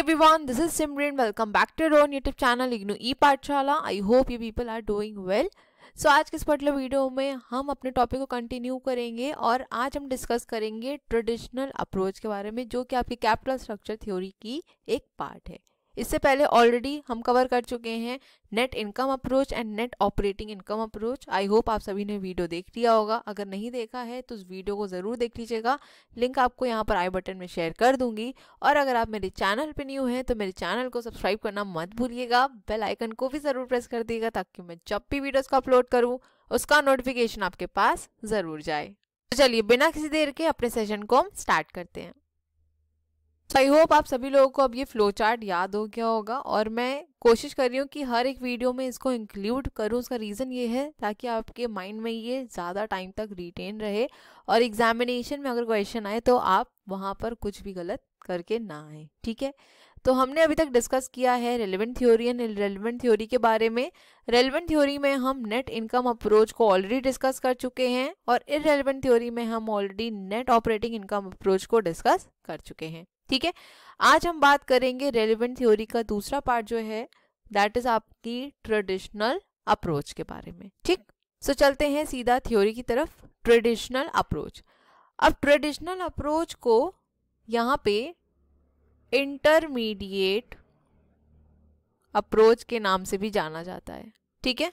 everyone, this is Simran. Welcome back to our own YouTube channel Ignu e Parchala. I hope you people are doing well. So so, आज के इस particular video में हम अपने topic को continue करेंगे और आज हम डिस्कस करेंगे ट्रेडिशनल अप्रोच के बारे में जो कि आपकी कैपिटल स्ट्रक्चर थ्योरी की एक पार्ट है इससे पहले ऑलरेडी हम कवर कर चुके हैं net income approach and net operating income approach I hope आप सभी ने वीडियो देख लिया होगा अगर नहीं देखा है तो उस वीडियो को ज़रूर देख लीजिएगा लिंक आपको यहाँ पर आई बटन में शेयर कर दूंगी और अगर आप मेरे चैनल पर न्यू हैं तो मेरे चैनल को सब्सक्राइब करना मत भूलिएगा बेल आइकन को भी ज़रूर प्रेस कर दिएगा ताकि मैं जब भी वीडियोज़ को अपलोड करूँ उसका नोटिफिकेशन आपके पास ज़रूर जाए तो चलिए बिना किसी देर के अपने सेशन को हम स्टार्ट करते हैं सो आई होप आप सभी लोगों को अब ये फ्लो चार्ट याद हो गया होगा और मैं कोशिश कर रही हूँ कि हर एक वीडियो में इसको इंक्लूड करूँ उसका रीज़न ये है ताकि आपके माइंड में ये ज़्यादा टाइम तक रिटेन रहे और एग्जामिनेशन में अगर क्वेश्चन आए तो आप वहाँ पर कुछ भी गलत करके ना आए ठीक है तो हमने अभी तक डिस्कस किया है relevant theory and relevant theory के बारे में रेलिवेंट थ्योरी में हम नेट इनकम अप्रोच को ऑलरेडी डिस्कस कर चुके हैं और इरेलीवेंट थ्योरी में हम already net operating income approach को डिस्कस कर चुके हैं ठीक है आज हम बात करेंगे रेलिवेंट थ्योरी का दूसरा पार्ट जो है दैट इज आपकी ट्रेडिशनल अप्रोच के बारे में ठीक सो so, चलते हैं सीधा थ्योरी की तरफ ट्रेडिशनल अप्रोच अब ट्रेडिशनल अप्रोच को यहाँ पे इंटरमीडिएट अप्रोच के नाम से भी जाना जाता है ठीक है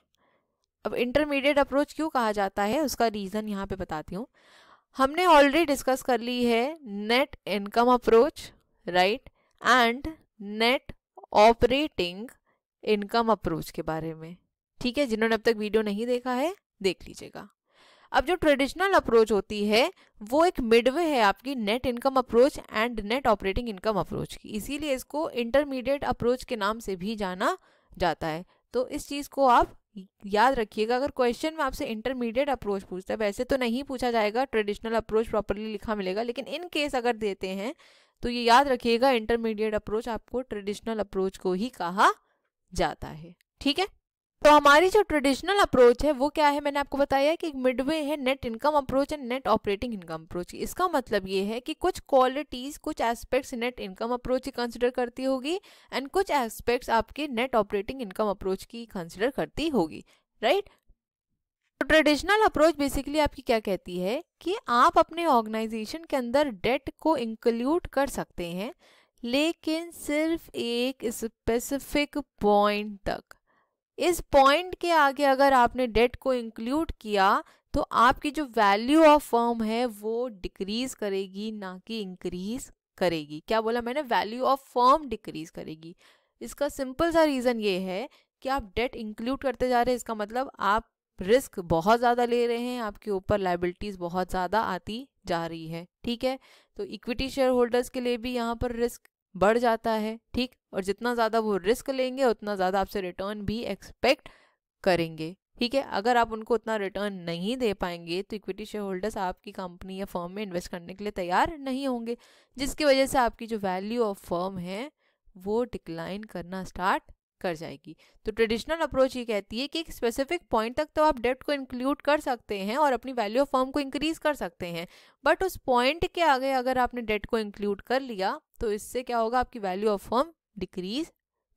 अब इंटरमीडिएट अप्रोच क्यों कहा जाता है उसका रीज़न यहाँ पे बताती हूँ हमने ऑलरेडी डिस्कस कर ली है net income approach right and net operating income approach के बारे में ठीक है जिन्होंने अब तक वीडियो नहीं देखा है देख लीजिएगा अब जो ट्रेडिशनल अप्रोच होती है वो एक मिडवे है आपकी net income approach and net operating income approach की इसीलिए इसको इंटरमीडिएट अप्रोच के नाम से भी जाना जाता है तो इस चीज़ को आप याद रखिएगा अगर क्वेश्चन में आपसे इंटरमीडिएट अप्रोच पूछता है वैसे तो नहीं पूछा जाएगा ट्रेडिशनल अप्रोच प्रॉपरली लिखा मिलेगा लेकिन इन केस अगर देते हैं तो ये याद रखिएगा इंटरमीडिएट अप्रोच आपको ट्रेडिशनल अप्रोच को ही कहा जाता है ठीक है तो हमारी जो ट्रेडिशनल अप्रोच है वो क्या है मैंने आपको बताया कि मिडवे है net income approach and net operating income approach इसका मतलब ये है कि कुछ क्वालिटीज़ कुछ एस्पेक्ट्स नेट इनकम अप्रोच ही कंसिडर करती होगी एंड कुछ एस्पेक्ट्स आपके नेट ऑपरेटिंग इनकम अप्रोच की कंसिडर करती होगी राइट तो ट्रेडिशनल अप्रोच बेसिकली आपकी क्या कहती है कि आप अपने ऑर्गेनाइजेशन के अंदर डेट को इंक्लूड कर सकते हैं लेकिन सिर्फ एक स्पेसिफिक पॉइंट तक इस पॉइंट के आगे अगर आपने डेट को इंक्लूड किया तो आपकी जो वैल्यू ऑफ फर्म है वो डिक्रीज करेगी ना कि इंक्रीज करेगी क्या बोला मैंने वैल्यू ऑफ फर्म डिक्रीज करेगी इसका सिंपल सा रीज़न ये है कि आप डेट इंक्लूड करते जा रहे हैं इसका मतलब आप रिस्क बहुत ज़्यादा ले रहे हैं आपके ऊपर लाइबिलिटीज़ बहुत ज़्यादा आती जा रही है ठीक है तो इक्विटी शेयर होल्डर्स के लिए भी यहाँ पर रिस्क बढ़ जाता है ठीक और जितना ज़्यादा वो रिस्क लेंगे उतना ज़्यादा आपसे रिटर्न भी एक्सपेक्ट करेंगे ठीक है अगर आप उनको उतना रिटर्न नहीं दे पाएंगे तो इक्विटी शेयर होल्डर्स आपकी कंपनी या फर्म में इन्वेस्ट करने के लिए तैयार नहीं होंगे जिसकी वजह से आपकी जो वैल्यू ऑफ फर्म है वो डिक्लाइन करना स्टार्ट कर जाएगी तो ट्रेडिशनल अप्रोच ये कहती है कि एक स्पेसिफिक पॉइंट तक तो आप डेप्ट को इंक्लूड कर सकते हैं और अपनी वैल्यू ऑफ फर्म को इंक्रीज कर सकते हैं बट उस पॉइंट के आगे अगर आपने डेट को इंक्लूड कर लिया तो इससे क्या होगा आपकी वैल्यू ऑफ फर्म डिक्रीज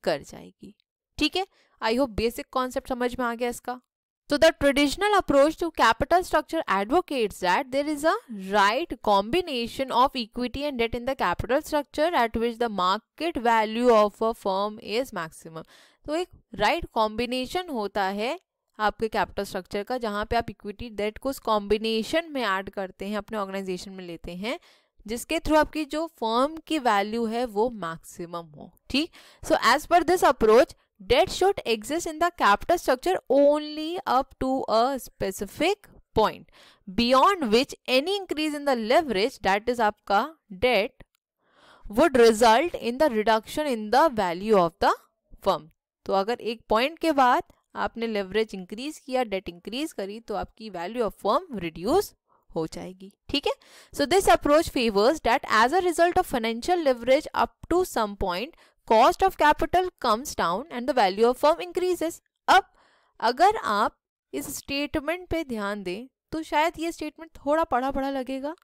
कर जाएगी ठीक है आई होप बेसिक कॉन्सेप्ट समझ में आ गया इसका So the traditional approach to capital structure advocates that there is a right combination of equity and debt in the capital structure at which the market value of a firm is maximum. so एक right combination hota hai आपके capital structure का जहाँ पे आप equity debt को उस combination में add करते हैं अपने ऑर्गेनाइजेशन में लेते हैं जिसके थ्रू आपकी जो फर्म की वैल्यू है वो मैक्सिमम हो ठीक so as per this approach debt should exist in the capital structure only up to a specific point beyond which any increase in the leverage debt is आपका debt would result in the reduction in the value of the firm तो अगर एक point के बाद आपने leverage increase किया debt increase करी तो आपकी वैल्यू ऑफ फर्म रिड्यूस हो जाएगी ठीक है so this approach favours debt as a result of financial leverage up to some point cost of capital comes down and the value of firm increases अब अगर आप इस स्टेटमेंट पे ध्यान दें तो शायद ये स्टेटमेंट थोड़ा पढ़ा पढ़ा लगेगा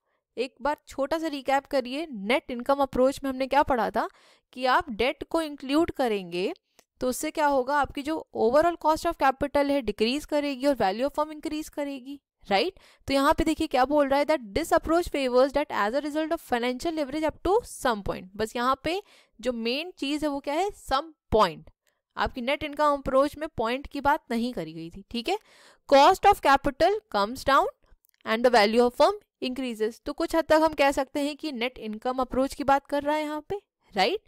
एक बार छोटा सा रिकैप करिए नेट इनकम अप्रोच में हमने क्या पढ़ा था कि आप डेट को इंक्लूड करेंगे तो उससे क्या होगा आपकी जो ओवरऑल कॉस्ट ऑफ कैपिटल है डिक्रीज करेगी और वैल्यू ऑफ फर्म इंक्रीज करेगी राइट right? तो यहाँ पे देखिए क्या बोल रहा है that this approach favours debt as a result of financial leverage up to some point बस यहाँ पे जो मेन चीज है वो क्या है सम पॉइंट आपकी नेट इनकम अप्रोच में पॉइंट की बात नहीं करी गई थी ठीक है cost of capital comes down and the value of firm increases तो कुछ हद तक हम कह सकते हैं कि नेट इनकम अप्रोच की बात कर रहा है यहाँ पे right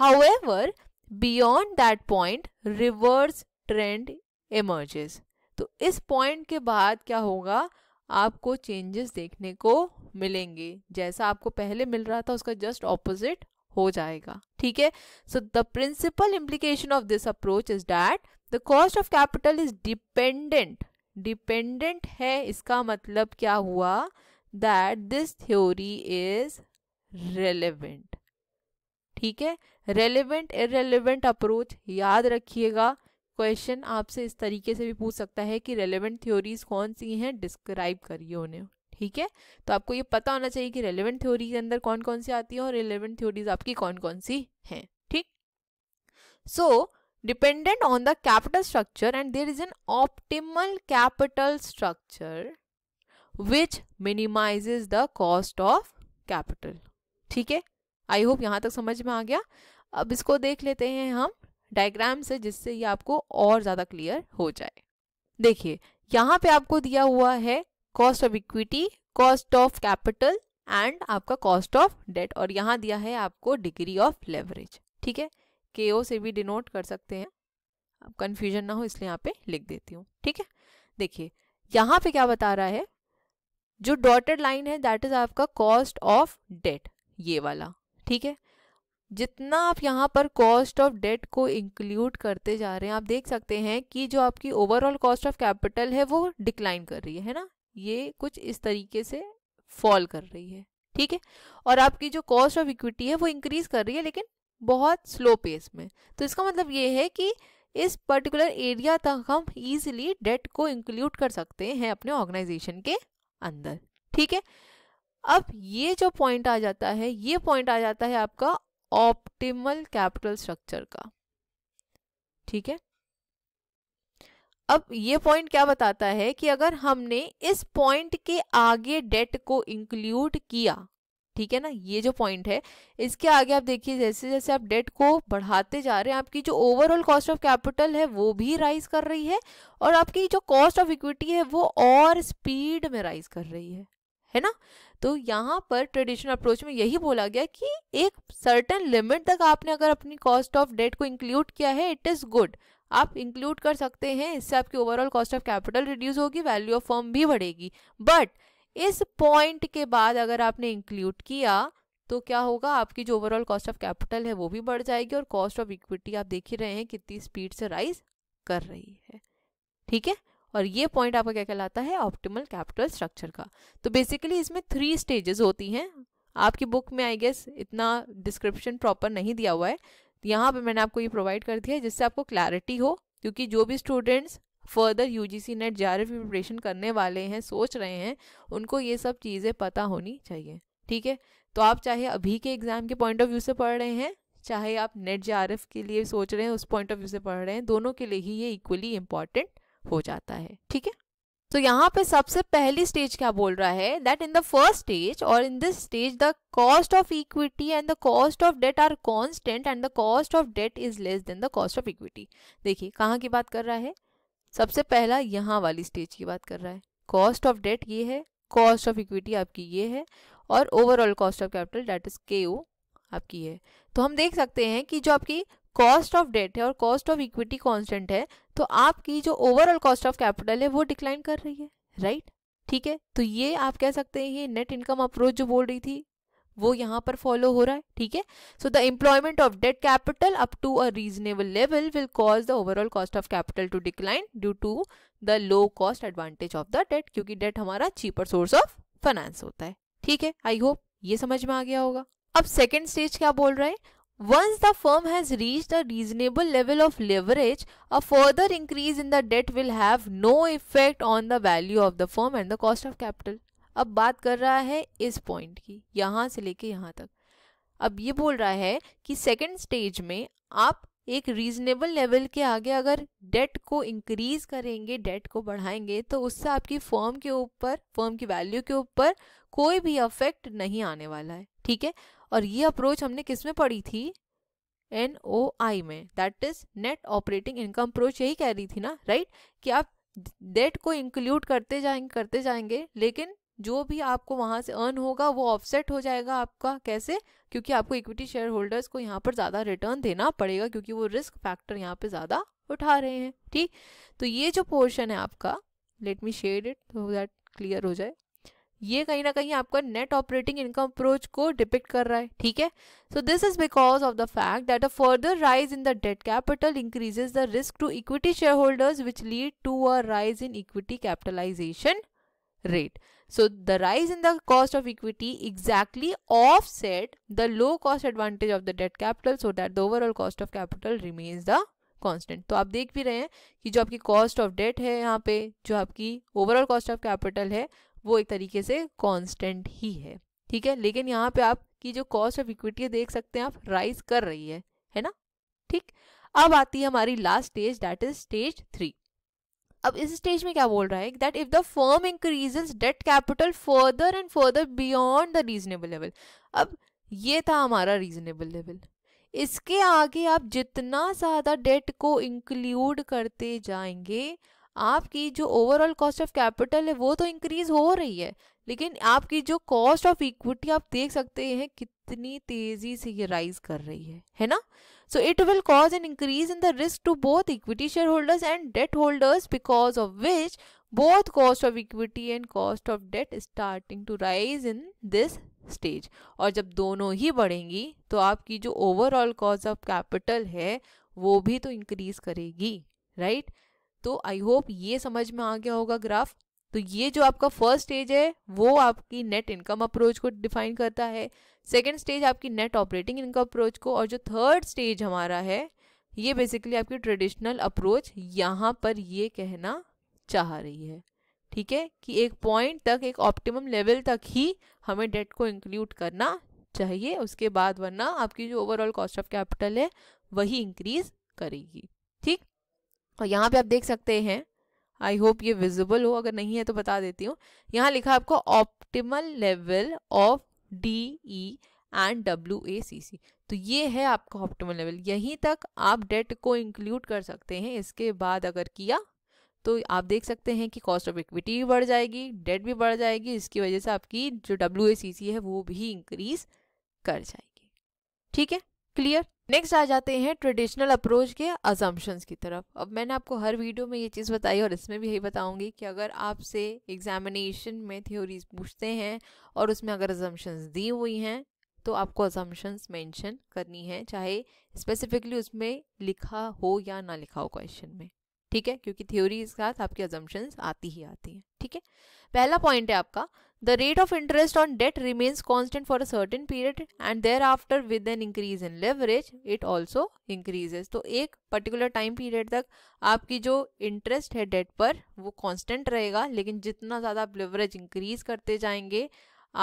however beyond that point reverse trend emerges तो इस पॉइंट के बाद क्या होगा आपको चेंजेस देखने को मिलेंगे जैसा आपको पहले मिल रहा था उसका जस्ट ऑपोजिट हो जाएगा ठीक है so the principal implication of this approach is that the cost of capital is dependent dependent है इसका मतलब क्या हुआ that this theory is relevant ठीक है रेलिवेंट इरेलीवेंट अप्रोच याद रखिएगा क्वेश्चन आपसे इस तरीके से भी पूछ सकता है कि रेलिवेंट थ्योरीज कौन सी हैं डिस्क्राइब करिए उन्हें ठीक है तो आपको ये पता होना चाहिए कि रेलिवेंट थ्योरी के अंदर कौन कौन सी आती है और रेलिवेंट थ्योरीज आपकी कौन कौन सी हैं ठीक so dependent on the capital structure and there is an optimal capital structure which minimises the cost of capital ठीक है आई होप यहाँ तक समझ में आ गया अब इसको देख लेते हैं हम डायग्राम से जिससे ये आपको और ज़्यादा क्लियर हो जाए देखिए यहाँ पे आपको दिया हुआ है cost of equity cost of capital and आपका कॉस्ट ऑफ डेट और यहाँ दिया है आपको डिग्री ऑफ लेवरेज ठीक है के ओ से भी डिनोट कर सकते हैं अब कन्फ्यूजन ना हो इसलिए यहाँ पे लिख देती हूँ ठीक है देखिए यहाँ पे क्या बता रहा है जो डॉटेड लाइन है दैट इज आपका कॉस्ट ऑफ डेट ये वाला ठीक है जितना आप यहाँ पर कॉस्ट ऑफ डेट को इंक्लूड करते जा रहे हैं आप देख सकते हैं कि जो आपकी ओवरऑल कॉस्ट ऑफ कैपिटल है वो डिक्लाइन कर रही है है ना ये कुछ इस तरीके से फॉल कर रही है ठीक है और आपकी जो कॉस्ट ऑफ इक्विटी है वो इंक्रीज कर रही है लेकिन बहुत स्लो पेस में तो इसका मतलब ये है कि इस पर्टिकुलर एरिया तक हम इजीली डेट को इंक्लूड कर सकते हैं अपने ऑर्गेनाइजेशन के अंदर ठीक है अब ये जो पॉइंट आ जाता है ये पॉइंट आ जाता है आपका ऑप्टिमल कैपिटल स्ट्रक्चर का ठीक है अब ये पॉइंट क्या बताता है कि अगर हमने इस पॉइंट के आगे डेट को इंक्लूड किया ठीक है ना ये जो पॉइंट है इसके आगे आप देखिए जैसे जैसे आप डेट को बढ़ाते जा रहे हैं आपकी जो ओवरऑल कॉस्ट ऑफ कैपिटल है वो भी राइज कर रही है और आपकी जो कॉस्ट ऑफ इक्विटी है वो और स्पीड में राइज कर रही है है ना तो यहाँ पर ट्रेडिशनल अप्रोच में यही बोला गया कि एक सर्टन लिमिट तक आपने अगर अपनी कॉस्ट ऑफ डेट को इंक्लूड किया है इट इज़ गुड आप इंक्लूड कर सकते हैं इससे आपकी overall cost of capital reduce होगी वैल्यू ऑफ फर्म भी बढ़ेगी बट इस पॉइंट के बाद अगर आपने इंक्लूड किया तो क्या होगा आपकी जो ओवरऑल कॉस्ट ऑफ कैपिटल है वो भी बढ़ जाएगी और कॉस्ट ऑफ इक्विटी आप देख ही रहे हैं कितनी स्पीड से राइज कर रही है ठीक है और ये पॉइंट आपका क्या कहलाता है ऑप्टिमल कैपिटल स्ट्रक्चर का तो बेसिकली इसमें थ्री स्टेजेस होती हैं आपकी बुक में आई गेस इतना डिस्क्रिप्शन प्रॉपर नहीं दिया हुआ है यहाँ पे मैंने आपको ये प्रोवाइड कर दिया है जिससे आपको क्लैरिटी हो क्योंकि जो भी students further U G C NET J R F preparation करने वाले हैं सोच रहे हैं उनको ये सब चीज़ें पता होनी चाहिए ठीक है तो आप चाहे अभी के एग्ज़ाम के पॉइंट ऑफ व्यू से पढ़ रहे हैं चाहे आप नेट जे आर एफ के लिए सोच रहे हैं उस पॉइंट ऑफ व्यू से पढ़ रहे हैं दोनों के लिए ही ये इक्वली इम्पॉर्टेंट हो जाता है ठीक है तो यहाँ पे सबसे पहली स्टेज क्या बोल रहा है that in the first stage और in this stage the cost of equity and the cost of debt are constant and the cost of debt is less than the cost of equity देखिए कहाँ की बात कर रहा है सबसे पहला यहाँ वाली स्टेज की बात कर रहा है कॉस्ट ऑफ डेट ये है कॉस्ट ऑफ इक्विटी आपकी ये है और overall cost of capital debt is के आपकी है तो हम देख सकते हैं कि जो आपकी कॉस्ट ऑफ डेट है और कॉस्ट ऑफ इक्विटी कॉन्स्टेंट है तो आपकी जो ओवरऑल कॉस्ट ऑफ कैपिटल है वो डिक्लाइन कर रही है राइट right? ठीक है तो ये आप कह सकते हैं ये नेट इनकम अप्रोच जो बोल रही थी वो यहाँ पर फॉलो हो रहा है ठीक है so the employment of debt capital up to a reasonable level will cause the overall cost of capital to decline due to the low cost advantage of the debt क्योंकि डेट हमारा cheaper source of finance होता है ठीक है I hope ये समझ में आ गया होगा अब सेकेंड स्टेज क्या बोल रहा है Once the firm has reached a reasonable level of leverage, a further increase in the debt will have no effect on the value of the firm and the cost of capital. अब बात कर रहा है इस point की यहाँ से लेके यहाँ तक अब ये बोल रहा है कि सेकेंड स्टेज में आप एक रीजनेबल लेवल के आगे अगर डेट को इंक्रीज करेंगे डेट को बढ़ाएंगे तो उससे आपकी फर्म के ऊपर फर्म की वैल्यू के ऊपर कोई भी अफेक्ट नहीं आने वाला है ठीक है और ये अप्रोच हमने किस में पढ़ी थी एन ओ आई में that is net operating income approach यही कह रही थी ना राइट right? कि आप डेट को इंक्लूड करते जाएंगे करते जाएंगे लेकिन जो भी आपको वहां से अर्न होगा वो ऑफसेट हो जाएगा आपका कैसे क्योंकि आपको इक्विटी शेयर होल्डर्स को यहाँ पर ज़्यादा रिटर्न देना पड़ेगा क्योंकि वो रिस्क फैक्टर यहाँ पे ज़्यादा उठा रहे हैं ठीक तो ये जो पोर्शन है आपका let me shade it that clear हो जाए ये कहीं ना कहीं आपका नेट ऑपरेटिंग इनकम अप्रोच को डिपिक्ट कर रहा है ठीक है so this is because of the fact that a further rise in the debt capital increases the risk to equity share holders which lead to a rise in equity capitalisation so the rise in the cost of equity exactly offset the low cost advantage of the debt capital so that the overall cost of capital remains the constant तो आप देख भी रहे हैं कि जो आपकी cost of date है यहाँ पे जो आपकी ओवरऑल कॉस्ट ऑफ कैपिटल है वो एक तरीके से कांस्टेंट ही है ठीक है लेकिन यहाँ पे आप की जो कॉस्ट ऑफ इक्विटी देख सकते हैं आप राइज कर रही है है ना ठीक अब आती है हमारी last stage that is stage three अब इस स्टेज में क्या बोल रहा है that if the firm increases debt capital further and further beyond the reasonable level अब ये था हमारा रीजनेबल लेवल इसके आगे आप जितना ज़्यादा डेट को इंक्लूड करते जाएंगे आपकी जो ओवरऑल कॉस्ट ऑफ कैपिटल है वो तो इंक्रीज हो रही है लेकिन आपकी जो कॉस्ट ऑफ इक्विटी आप देख सकते हैं कितनी तेजी से ये राइज कर रही है है ना so it will cause an increase in the risk to both equity share holders and debt holders because of which both cost of equity and cost of debt starting to rise in this stage और जब दोनों ही बढ़ेंगी तो आपकी जो overall cost of capital है वो भी तो इंक्रीज करेगी राइट right? तो आई होप ये समझ में आ गया होगा ग्राफ तो ये जो आपका फर्स्ट स्टेज है वो आपकी नेट इनकम अप्रोच को डिफाइन करता है सेकेंड स्टेज आपकी नेट ऑपरेटिंग इनकम अप्रोच को और जो थर्ड स्टेज हमारा है ये बेसिकली आपकी ट्रेडिशनल अप्रोच यहाँ पर ये कहना चाह रही है ठीक है कि एक पॉइंट तक एक ऑप्टिमम लेवल तक ही हमें डेट को इंक्लूड करना चाहिए उसके बाद वरना आपकी जो ओवरऑल कॉस्ट ऑफ कैपिटल है वही इंक्रीज करेगी और तो यहाँ पे आप देख सकते हैं आई होप ये विजिबल हो अगर नहीं है तो बता देती हूँ यहाँ लिखा है आपको optimal level of D E and W A C C तो ये है आपका ऑप्टिमल लेवल यहीं तक आप डेट को इंक्लूड कर सकते हैं इसके बाद अगर किया तो आप देख सकते हैं कि कॉस्ट ऑफ इक्विटी भी बढ़ जाएगी डेट भी बढ़ जाएगी इसकी वजह से आपकी जो डब्ल्यू है वो भी इंक्रीज कर जाएगी ठीक है क्लियर नेक्स्ट आ जाते हैं ट्रेडिशनल अप्रोच के अजम्पन्स की तरफ अब मैंने आपको हर वीडियो में ये चीज़ बताई और इसमें भी यही बताऊंगी कि अगर आपसे एग्जामिनेशन में थ्योरीज पूछते हैं और उसमें अगर अजम्पन्स दी हुई हैं तो आपको अजम्पन्स मेंशन करनी है चाहे स्पेसिफिकली उसमें लिखा हो या ना लिखा हो क्वेश्चन में ठीक है क्योंकि थ्योरी के साथ आपकी अजम्पन्स आती ही आती हैं ठीक है पहला पॉइंट है आपका The rate of interest on debt remains constant for a certain period and thereafter with an increase in leverage it also increases. तो एक particular time period तक आपकी जो interest है debt पर वो constant रहेगा लेकिन जितना ज़्यादा आप leverage increase करते जाएंगे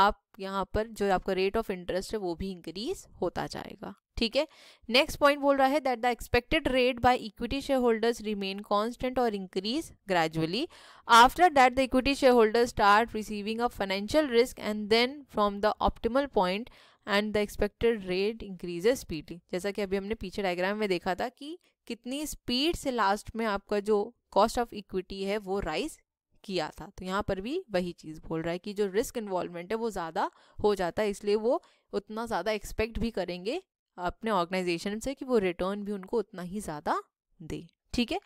आप यहाँ पर जो आपका rate of interest है वो भी increase होता जाएगा ठीक है नेक्स्ट पॉइंट बोल रहा है that the expected rate by equity share holders remain constant और increase gradually after that the equity share holders start receiving a financial risk and then from the optimal point and the expected rate increases speedily जैसा कि अभी हमने पीछे diagram में देखा था कि कितनी स्पीड से लास्ट में आपका जो कॉस्ट ऑफ इक्विटी है वो राइज किया था तो यहाँ पर भी वही चीज़ बोल रहा है कि जो रिस्क इन्वॉल्वमेंट है वो ज़्यादा हो जाता है इसलिए वो उतना ज़्यादा एक्सपेक्ट भी करेंगे अपने ऑर्गेनाइजेशन से कि वो रिटर्न भी उनको उतना ही ज़्यादा दे ठीक है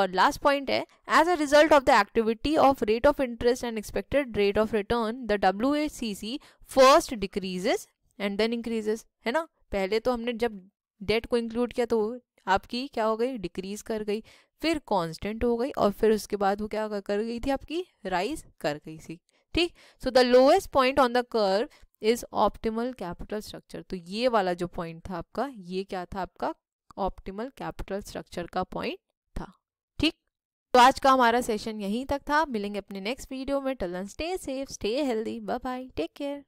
और लास्ट पॉइंट है as a result of the activity of rate of interest and expected rate of return the W A C C first decreases and then increases है ना पहले तो हमने जब डेट को इंक्लूड किया तो आपकी क्या हो गई डिक्रीज कर गई फिर कॉन्स्टेंट हो गई और फिर उसके बाद वो क्या कर गई थी आपकी राइज कर गई थी ठीक so the lowest point on the curve is optimal capital structure तो ये वाला जो पॉइंट था आपका ये क्या था आपका ऑप्टिमल कैपिटल स्ट्रक्चर का पॉइंट था ठीक तो आज का हमारा सेशन यहीं तक था मिलेंगे अपने नेक्स्ट वीडियो में टलन stay safe stay healthy bye bye take care